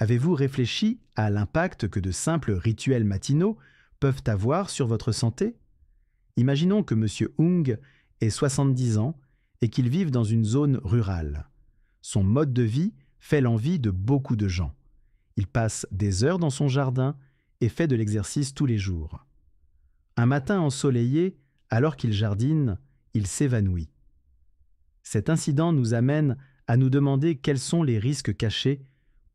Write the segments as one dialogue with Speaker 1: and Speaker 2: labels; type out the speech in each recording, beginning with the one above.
Speaker 1: Avez-vous réfléchi à l'impact que de simples rituels matinaux peuvent avoir sur votre santé Imaginons que M. Hung ait 70 ans et qu'il vive dans une zone rurale. Son mode de vie fait l'envie de beaucoup de gens. Il passe des heures dans son jardin et fait de l'exercice tous les jours. Un matin ensoleillé, alors qu'il jardine, il s'évanouit. Cet incident nous amène à nous demander quels sont les risques cachés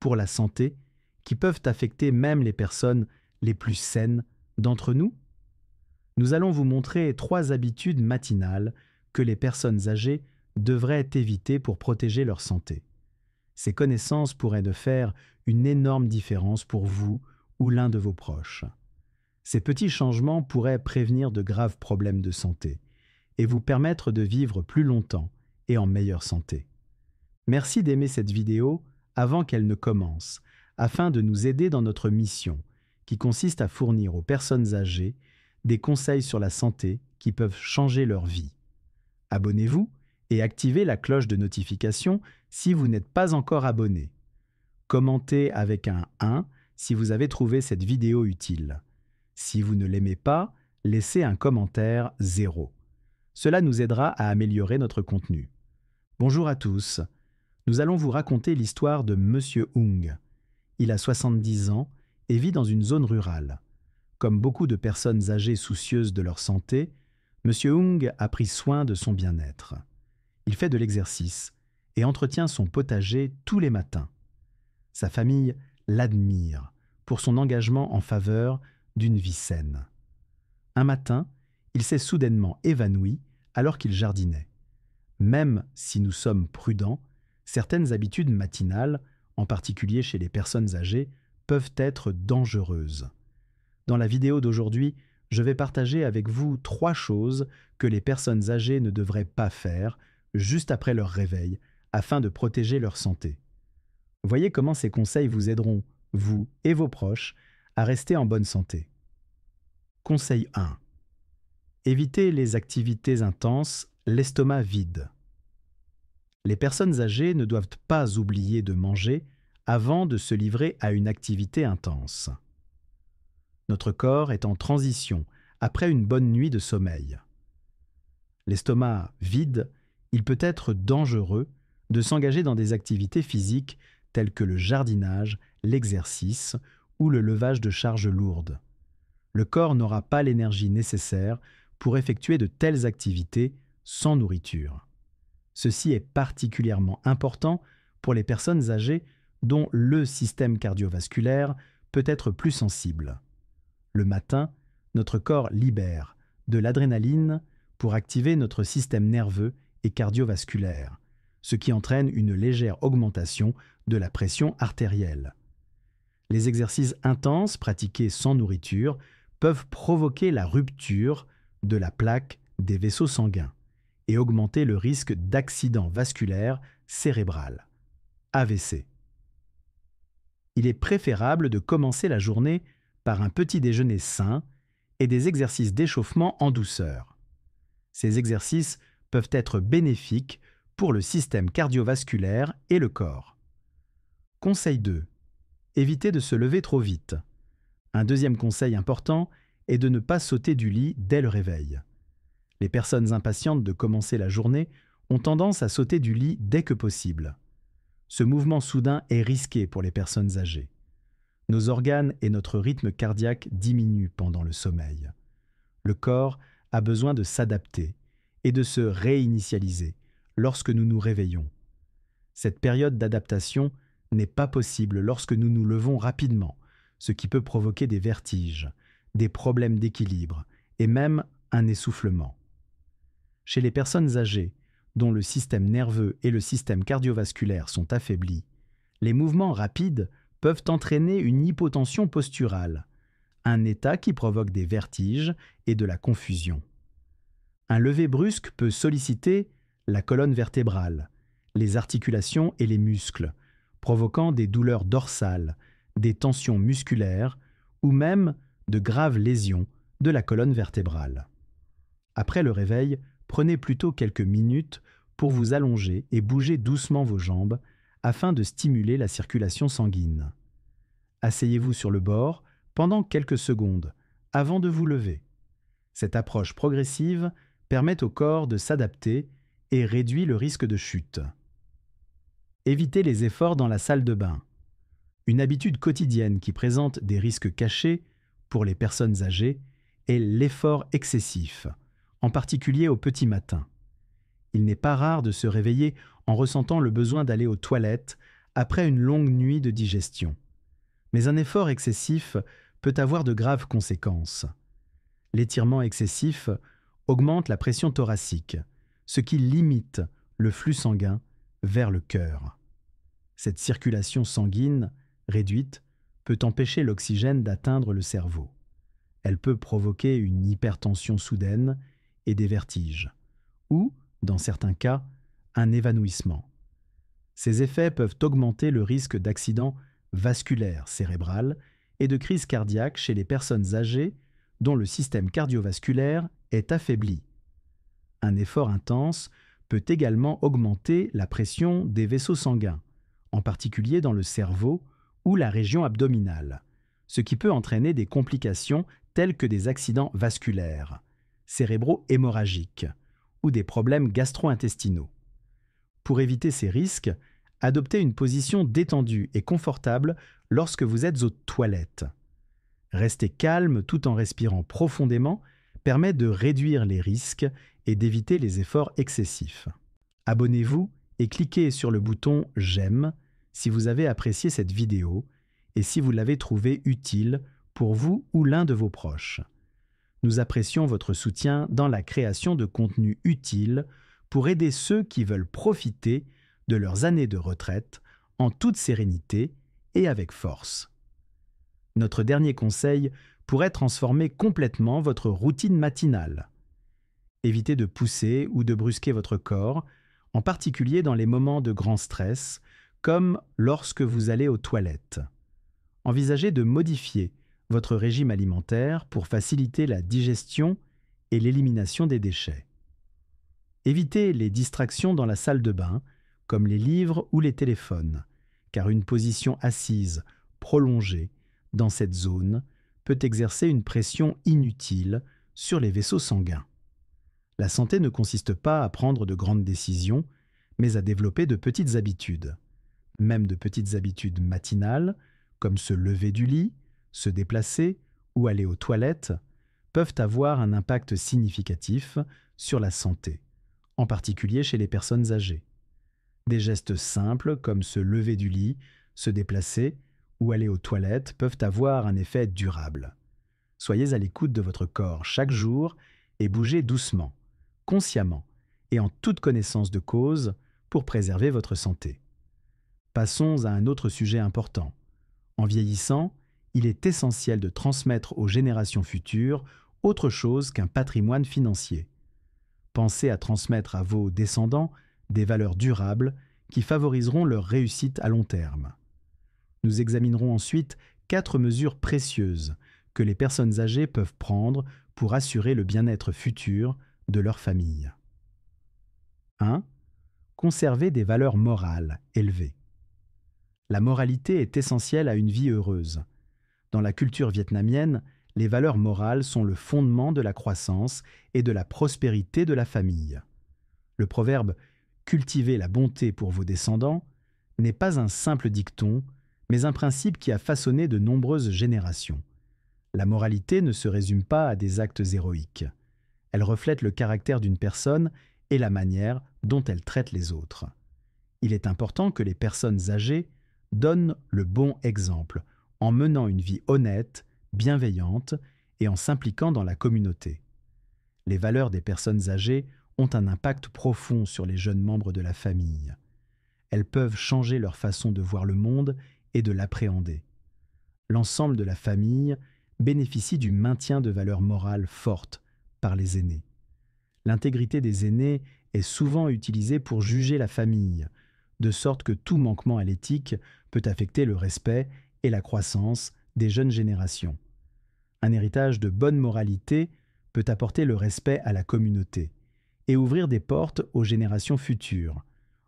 Speaker 1: pour la santé qui peuvent affecter même les personnes les plus saines d'entre nous Nous allons vous montrer trois habitudes matinales que les personnes âgées devraient éviter pour protéger leur santé. Ces connaissances pourraient de faire une énorme différence pour vous ou l'un de vos proches. Ces petits changements pourraient prévenir de graves problèmes de santé et vous permettre de vivre plus longtemps et en meilleure santé. Merci d'aimer cette vidéo avant qu'elle ne commence, afin de nous aider dans notre mission, qui consiste à fournir aux personnes âgées des conseils sur la santé qui peuvent changer leur vie. Abonnez-vous et activez la cloche de notification si vous n'êtes pas encore abonné. Commentez avec un 1 si vous avez trouvé cette vidéo utile. Si vous ne l'aimez pas, laissez un commentaire 0. Cela nous aidera à améliorer notre contenu. Bonjour à tous nous allons vous raconter l'histoire de M. Hung. Il a 70 ans et vit dans une zone rurale. Comme beaucoup de personnes âgées soucieuses de leur santé, Monsieur Hung a pris soin de son bien-être. Il fait de l'exercice et entretient son potager tous les matins. Sa famille l'admire pour son engagement en faveur d'une vie saine. Un matin, il s'est soudainement évanoui alors qu'il jardinait. Même si nous sommes prudents, certaines habitudes matinales, en particulier chez les personnes âgées, peuvent être dangereuses. Dans la vidéo d'aujourd'hui, je vais partager avec vous trois choses que les personnes âgées ne devraient pas faire juste après leur réveil afin de protéger leur santé. Voyez comment ces conseils vous aideront, vous et vos proches, à rester en bonne santé. Conseil 1. Évitez les activités intenses, l'estomac vide les personnes âgées ne doivent pas oublier de manger avant de se livrer à une activité intense. Notre corps est en transition après une bonne nuit de sommeil. L'estomac vide, il peut être dangereux de s'engager dans des activités physiques telles que le jardinage, l'exercice ou le levage de charges lourdes. Le corps n'aura pas l'énergie nécessaire pour effectuer de telles activités sans nourriture. Ceci est particulièrement important pour les personnes âgées dont le système cardiovasculaire peut être plus sensible. Le matin, notre corps libère de l'adrénaline pour activer notre système nerveux et cardiovasculaire, ce qui entraîne une légère augmentation de la pression artérielle. Les exercices intenses pratiqués sans nourriture peuvent provoquer la rupture de la plaque des vaisseaux sanguins et augmenter le risque d'accident vasculaire cérébral, AVC. Il est préférable de commencer la journée par un petit déjeuner sain et des exercices d'échauffement en douceur. Ces exercices peuvent être bénéfiques pour le système cardiovasculaire et le corps. Conseil 2. Évitez de se lever trop vite. Un deuxième conseil important est de ne pas sauter du lit dès le réveil. Les personnes impatientes de commencer la journée ont tendance à sauter du lit dès que possible. Ce mouvement soudain est risqué pour les personnes âgées. Nos organes et notre rythme cardiaque diminuent pendant le sommeil. Le corps a besoin de s'adapter et de se réinitialiser lorsque nous nous réveillons. Cette période d'adaptation n'est pas possible lorsque nous nous levons rapidement, ce qui peut provoquer des vertiges, des problèmes d'équilibre et même un essoufflement. Chez les personnes âgées, dont le système nerveux et le système cardiovasculaire sont affaiblis, les mouvements rapides peuvent entraîner une hypotension posturale, un état qui provoque des vertiges et de la confusion. Un lever brusque peut solliciter la colonne vertébrale, les articulations et les muscles, provoquant des douleurs dorsales, des tensions musculaires ou même de graves lésions de la colonne vertébrale. Après le réveil, prenez plutôt quelques minutes pour vous allonger et bouger doucement vos jambes afin de stimuler la circulation sanguine. Asseyez-vous sur le bord pendant quelques secondes avant de vous lever. Cette approche progressive permet au corps de s'adapter et réduit le risque de chute. Évitez les efforts dans la salle de bain. Une habitude quotidienne qui présente des risques cachés pour les personnes âgées est l'effort excessif en particulier au petit matin. Il n'est pas rare de se réveiller en ressentant le besoin d'aller aux toilettes après une longue nuit de digestion. Mais un effort excessif peut avoir de graves conséquences. L'étirement excessif augmente la pression thoracique, ce qui limite le flux sanguin vers le cœur. Cette circulation sanguine réduite peut empêcher l'oxygène d'atteindre le cerveau. Elle peut provoquer une hypertension soudaine et des vertiges, ou, dans certains cas, un évanouissement. Ces effets peuvent augmenter le risque d'accident vasculaire cérébral et de crise cardiaque chez les personnes âgées dont le système cardiovasculaire est affaibli. Un effort intense peut également augmenter la pression des vaisseaux sanguins, en particulier dans le cerveau ou la région abdominale, ce qui peut entraîner des complications telles que des accidents vasculaires, cérébraux hémorragiques ou des problèmes gastro-intestinaux. Pour éviter ces risques, adoptez une position détendue et confortable lorsque vous êtes aux toilettes. Rester calme tout en respirant profondément permet de réduire les risques et d'éviter les efforts excessifs. Abonnez-vous et cliquez sur le bouton « J'aime » si vous avez apprécié cette vidéo et si vous l'avez trouvée utile pour vous ou l'un de vos proches. Nous apprécions votre soutien dans la création de contenus utiles pour aider ceux qui veulent profiter de leurs années de retraite en toute sérénité et avec force. Notre dernier conseil pourrait transformer complètement votre routine matinale. Évitez de pousser ou de brusquer votre corps, en particulier dans les moments de grand stress, comme lorsque vous allez aux toilettes. Envisagez de modifier votre régime alimentaire pour faciliter la digestion et l'élimination des déchets. Évitez les distractions dans la salle de bain, comme les livres ou les téléphones, car une position assise, prolongée, dans cette zone, peut exercer une pression inutile sur les vaisseaux sanguins. La santé ne consiste pas à prendre de grandes décisions, mais à développer de petites habitudes. Même de petites habitudes matinales, comme se lever du lit, se déplacer ou aller aux toilettes peuvent avoir un impact significatif sur la santé, en particulier chez les personnes âgées. Des gestes simples comme se lever du lit, se déplacer ou aller aux toilettes peuvent avoir un effet durable. Soyez à l'écoute de votre corps chaque jour et bougez doucement, consciemment et en toute connaissance de cause pour préserver votre santé. Passons à un autre sujet important. En vieillissant, il est essentiel de transmettre aux générations futures autre chose qu'un patrimoine financier. Pensez à transmettre à vos descendants des valeurs durables qui favoriseront leur réussite à long terme. Nous examinerons ensuite quatre mesures précieuses que les personnes âgées peuvent prendre pour assurer le bien-être futur de leur famille. 1. Conserver des valeurs morales élevées. La moralité est essentielle à une vie heureuse. Dans la culture vietnamienne, les valeurs morales sont le fondement de la croissance et de la prospérité de la famille. Le proverbe cultiver la bonté pour vos descendants n'est pas un simple dicton, mais un principe qui a façonné de nombreuses générations. La moralité ne se résume pas à des actes héroïques. Elle reflète le caractère d'une personne et la manière dont elle traite les autres. Il est important que les personnes âgées donnent le bon exemple, en menant une vie honnête, bienveillante et en s'impliquant dans la communauté. Les valeurs des personnes âgées ont un impact profond sur les jeunes membres de la famille. Elles peuvent changer leur façon de voir le monde et de l'appréhender. L'ensemble de la famille bénéficie du maintien de valeurs morales fortes par les aînés. L'intégrité des aînés est souvent utilisée pour juger la famille, de sorte que tout manquement à l'éthique peut affecter le respect et la croissance des jeunes générations. Un héritage de bonne moralité peut apporter le respect à la communauté et ouvrir des portes aux générations futures,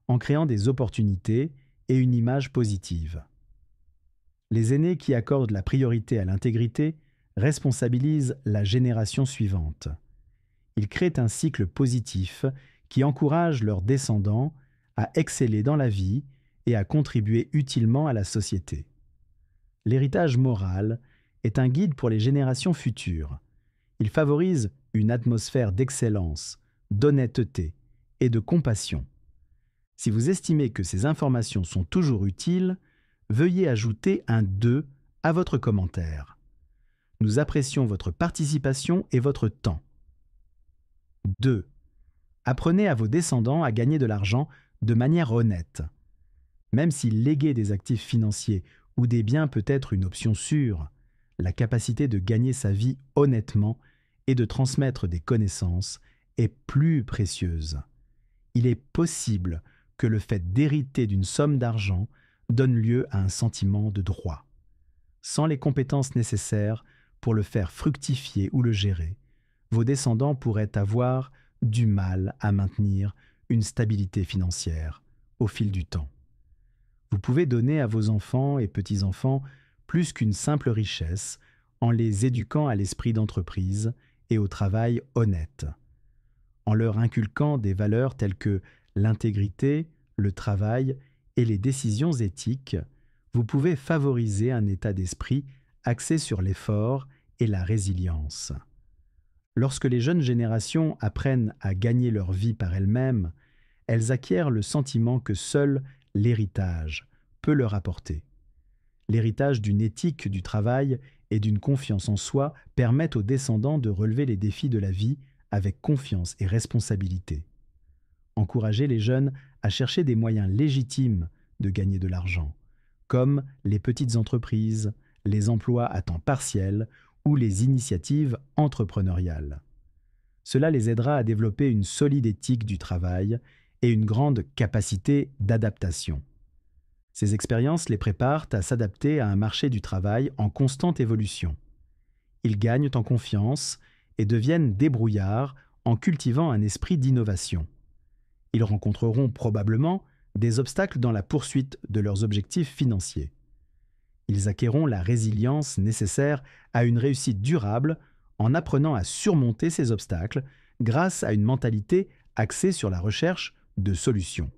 Speaker 1: en créant des opportunités et une image positive. Les aînés qui accordent la priorité à l'intégrité responsabilisent la génération suivante. Ils créent un cycle positif qui encourage leurs descendants à exceller dans la vie et à contribuer utilement à la société l'héritage moral est un guide pour les générations futures. Il favorise une atmosphère d'excellence, d'honnêteté et de compassion. Si vous estimez que ces informations sont toujours utiles, veuillez ajouter un 2 à votre commentaire. Nous apprécions votre participation et votre temps. 2. Apprenez à vos descendants à gagner de l'argent de manière honnête. Même si léguer des actifs financiers ou des biens peut être une option sûre, la capacité de gagner sa vie honnêtement et de transmettre des connaissances est plus précieuse. Il est possible que le fait d'hériter d'une somme d'argent donne lieu à un sentiment de droit. Sans les compétences nécessaires pour le faire fructifier ou le gérer, vos descendants pourraient avoir du mal à maintenir une stabilité financière au fil du temps. Vous pouvez donner à vos enfants et petits-enfants plus qu'une simple richesse en les éduquant à l'esprit d'entreprise et au travail honnête, en leur inculquant des valeurs telles que l'intégrité, le travail et les décisions éthiques, vous pouvez favoriser un état d'esprit axé sur l'effort et la résilience. Lorsque les jeunes générations apprennent à gagner leur vie par elles-mêmes, elles acquièrent le sentiment que seules l'héritage peut leur apporter. L'héritage d'une éthique du travail et d'une confiance en soi permettent aux descendants de relever les défis de la vie avec confiance et responsabilité. Encourager les jeunes à chercher des moyens légitimes de gagner de l'argent, comme les petites entreprises, les emplois à temps partiel ou les initiatives entrepreneuriales. Cela les aidera à développer une solide éthique du travail et une grande capacité d'adaptation. Ces expériences les préparent à s'adapter à un marché du travail en constante évolution. Ils gagnent en confiance et deviennent débrouillards en cultivant un esprit d'innovation. Ils rencontreront probablement des obstacles dans la poursuite de leurs objectifs financiers. Ils acquerront la résilience nécessaire à une réussite durable en apprenant à surmonter ces obstacles grâce à une mentalité axée sur la recherche de solution.